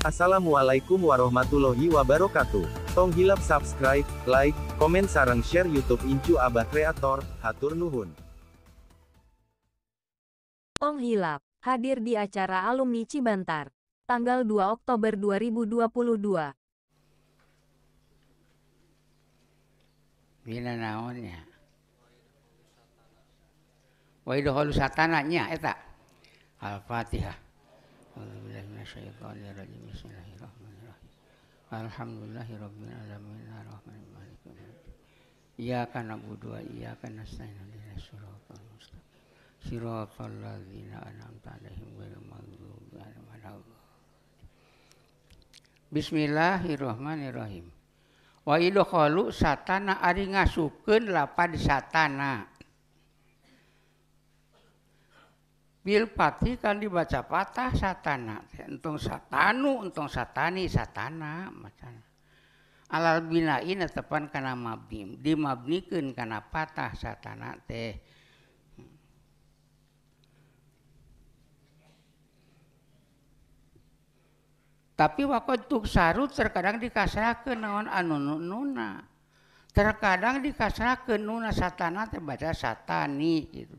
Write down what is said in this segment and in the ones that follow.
Assalamualaikum warahmatullahi wabarakatuh. Tong hilap subscribe, like, komen sarang share YouTube Incu Abah Kreator, hatur nuhun. Tong hilap hadir di acara alumni Cibantar tanggal 2 Oktober 2022. Bina naonnya? Waidoholu satananya eta. Al-Fatihah. Bismillahirrahmanirrahim. Bismillahirrahmanirrahim. Alhamdulillahirabbil alamin arrahmanir rahim. Iyyaka na'budu wa iyyaka satana ari ngasukeun lapan satana. patikan dibaca patah satanatung satu untung satani Satanana alpan karena mabim dimken karena patah satana teh tapi waktu untuk sarut terkadang dikasakan naon an terkadang dikasakan nunna satana terbaca satani itu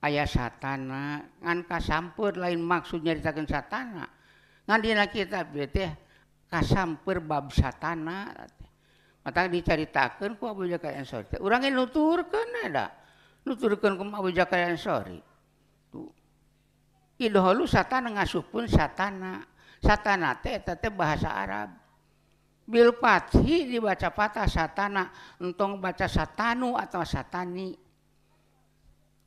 aya Satanana ngangka samur lain maksudnyaritakan Satanana ngadina kita kas bab Satanana ritakansana Satananatete bahasa Arab Bilpatihi dibaca patah Satanana entong baca satu atau satani itu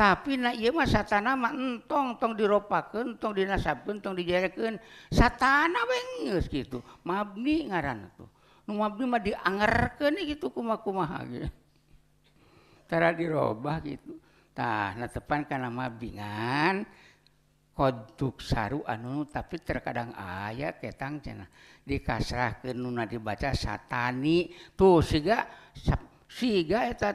ana tongtong diropa kentong dikentong dikan satanas gitu ma ngaran tuh nih gitu ku karena dirubah gitu tan depan karena mabingan kotuk saru anu tapi terkadang ayat keang cena dikasrahkan nunna dibaca satani tuh siga sigaeta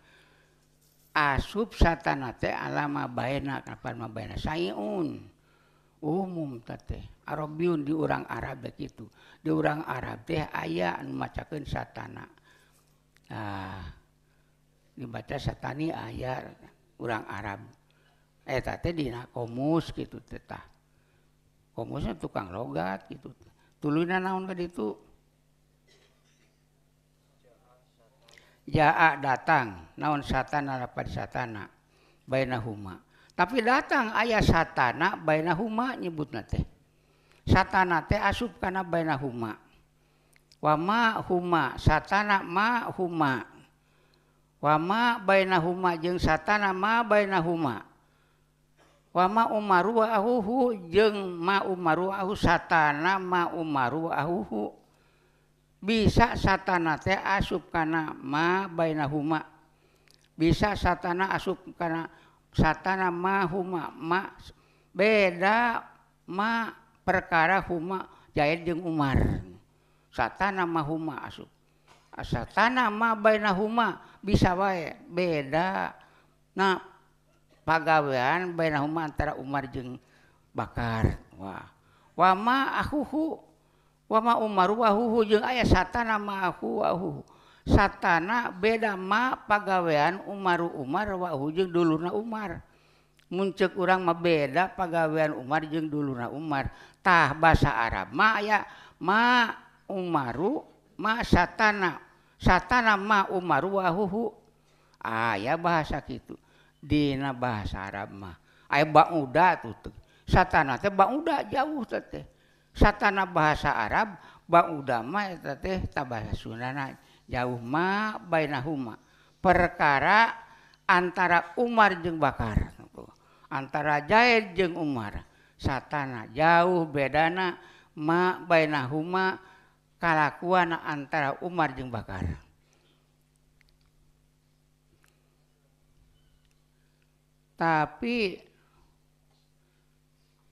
asub satana alama kapanun umum Arabun di urang Arab begitu di orangrang Arab de aya memmacakan satana ah, dibaca sataniyar u Arab eh, koms komusnya tukang logat itu tuunan naun itu datang naon Satanana ra dapat Satanana bainah huma tapi datang ayah Satanana bainah humma nyebut na teh satana asupkana bainah huma wama huma satana maa wama bainah humma Satanana ma bainaha wamaar ma umaar Satanana ma umaarru satana as karena ma bai bisa satana asup karena satanamah beda ma perkara humajahit Umar satanamah asana manah bisa wa beda pagawahan baiinama antara Umar je bakar wama aku Umarwahjung ayaah Satanana ma Satanana beda ma pagawean Umar Umarwahhu je duluna Umar Muncek orangmah beda pegawaan Umar jeungng duluna Umartah bahasa Arab maar satana satana ma Umarwah aya bahasa gitu Dina bahasa Arab mah Ay bang muda tutup Satanana bang muda jauhtete satana bahasa Arab bang U dama tabaha sunana jauhmah bainahuma perkara antara Umar je bakaran antara Jait je Umar Satanana jauh bedananahumakalauan antara Umar je bakaran tapi apa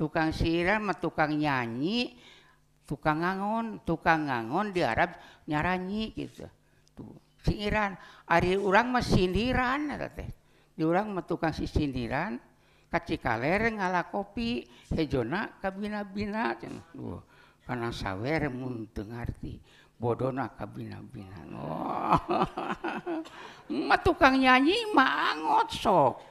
tukang siran metukang nyanyi tukang ngaon tukang ngaon di Arab nyaranyi gitu tuh siran Ari urang mesiniliran jurang metukang sisiliran kaci kaller ngalah kopi se Jona kabina Bi sawerngerti bodona kabinabina Allah tukang nyanyi mangotsso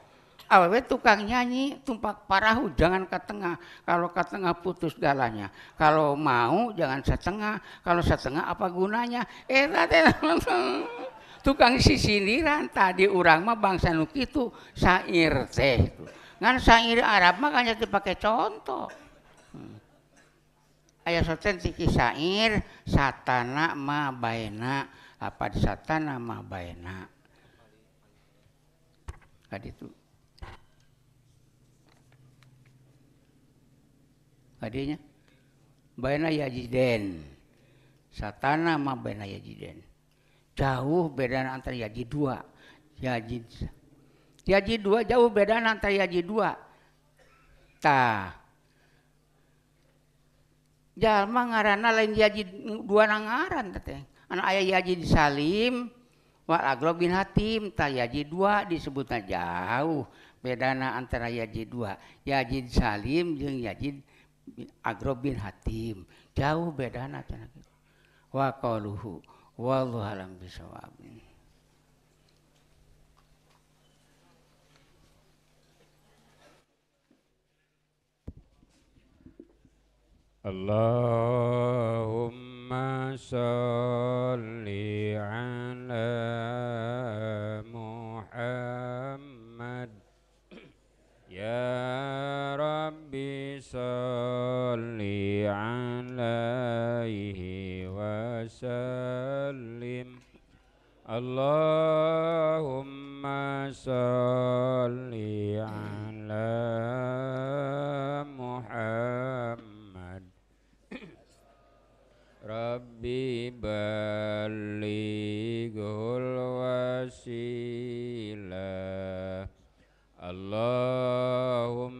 Awewe tukang nyanyi tumpak parahu jangan ke tengah. Kalau ke tengah putus galanya. Kalau mau jangan setengah. Kalau setengah apa gunanya? Eh tukang sisindiran tadi urang mah bangsa nuk itu syair teh. Ngan sair Arab mah makanya dipakai contoh. Hmm. Ayah soten tiki syair satana ma baena apa di satana ma baena. kadi itu. Adanya baina yajiden. Satana ma bena yajiden. Jauh beda antara yaji dua. Yaji yaji dua jauh beda antara yaji dua. Ta. Jalma ngarana lain yajid dua nangaran teteh. Anak ayah yaji salim wa bin hatim ta yaji dua disebutnya jauh bedana antara yaji dua. Yaji salim jeng yajid Agro bin Hatim. Jauh beda anak gitu. Wa qaluhu wallahu alam bisawab. Allahumma salli ala صل عليه وسلم اللهم صل على محمد ربي بلغه الوسيله اللهم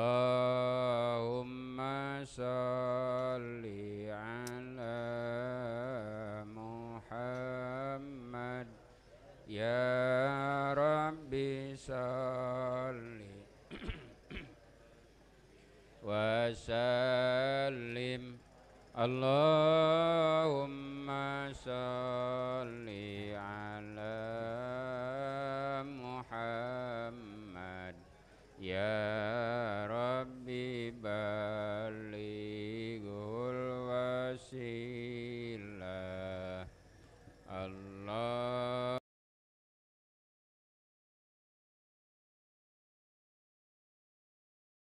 Allahumma sa